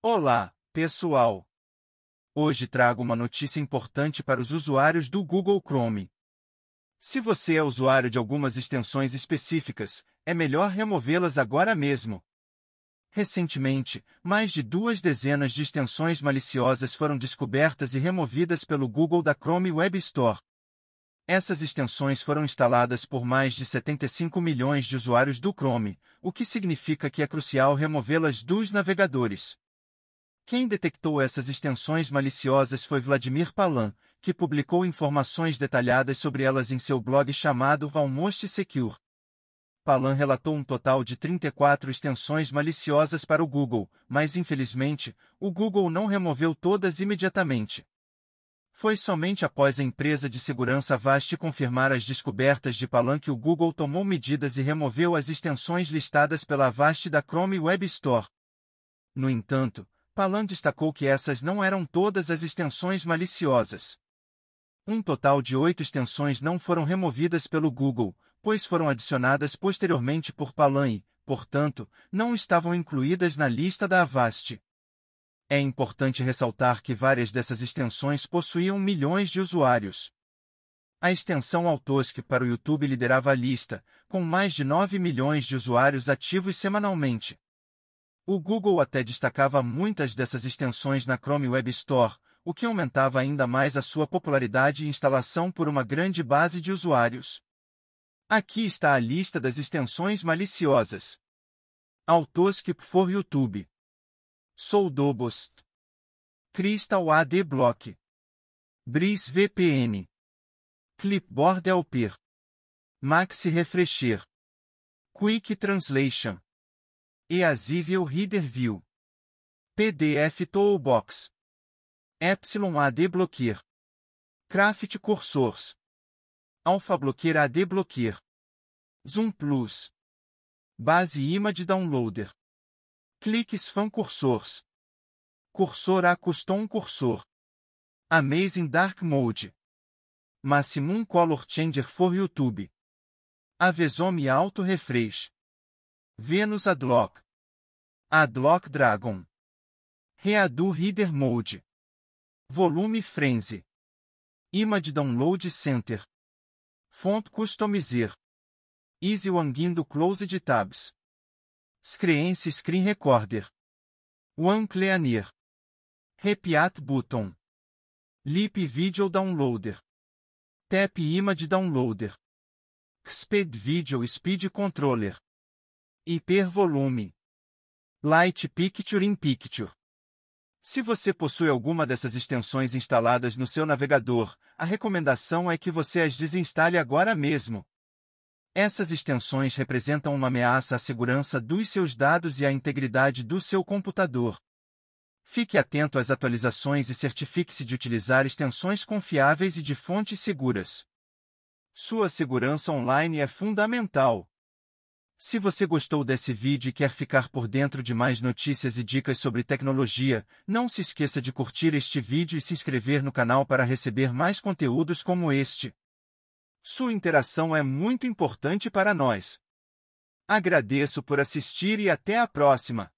Olá, pessoal! Hoje trago uma notícia importante para os usuários do Google Chrome. Se você é usuário de algumas extensões específicas, é melhor removê-las agora mesmo. Recentemente, mais de duas dezenas de extensões maliciosas foram descobertas e removidas pelo Google da Chrome Web Store. Essas extensões foram instaladas por mais de 75 milhões de usuários do Chrome, o que significa que é crucial removê-las dos navegadores. Quem detectou essas extensões maliciosas foi Vladimir Palan, que publicou informações detalhadas sobre elas em seu blog chamado Valmost Secure. Palan relatou um total de 34 extensões maliciosas para o Google, mas infelizmente, o Google não removeu todas imediatamente. Foi somente após a empresa de segurança Avast confirmar as descobertas de Palan que o Google tomou medidas e removeu as extensões listadas pela Avast da Chrome Web Store. No entanto, Palan destacou que essas não eram todas as extensões maliciosas. Um total de oito extensões não foram removidas pelo Google, pois foram adicionadas posteriormente por Palan e, portanto, não estavam incluídas na lista da Avast. É importante ressaltar que várias dessas extensões possuíam milhões de usuários. A extensão Autosc para o YouTube liderava a lista, com mais de 9 milhões de usuários ativos semanalmente. O Google até destacava muitas dessas extensões na Chrome Web Store, o que aumentava ainda mais a sua popularidade e instalação por uma grande base de usuários. Aqui está a lista das extensões maliciosas. Autoskip for YouTube. Soldobost. Crystal AD Block. Breeze VPN. Clipboard Helper. Maxi Refresher. Quick Translation. Easivio Reader View. PDF Toolbox. Epsilon AD Bloquear. Craft Cursors. Alpha Bloquear AD Bloquear. Zoom Plus. Base Image Downloader. Cliques Fan Cursors. Cursor A Custom Cursor. Amazing Dark Mode. Maximum Color Changer for YouTube. Avezome Auto Refresh. Venus Adlock. Adlock Dragon. Readu Reader Mode. Volume Frenzy. Image Download Center. Font Customizer. Easy Wangindo Closed Tabs. Screense Screen Recorder. One Cleaner. Repiat Button. Lip Video Downloader. Tap Image Downloader. Speed Video Speed Controller hipervolume, light picture in picture. Se você possui alguma dessas extensões instaladas no seu navegador, a recomendação é que você as desinstale agora mesmo. Essas extensões representam uma ameaça à segurança dos seus dados e à integridade do seu computador. Fique atento às atualizações e certifique-se de utilizar extensões confiáveis e de fontes seguras. Sua segurança online é fundamental. Se você gostou desse vídeo e quer ficar por dentro de mais notícias e dicas sobre tecnologia, não se esqueça de curtir este vídeo e se inscrever no canal para receber mais conteúdos como este. Sua interação é muito importante para nós. Agradeço por assistir e até a próxima!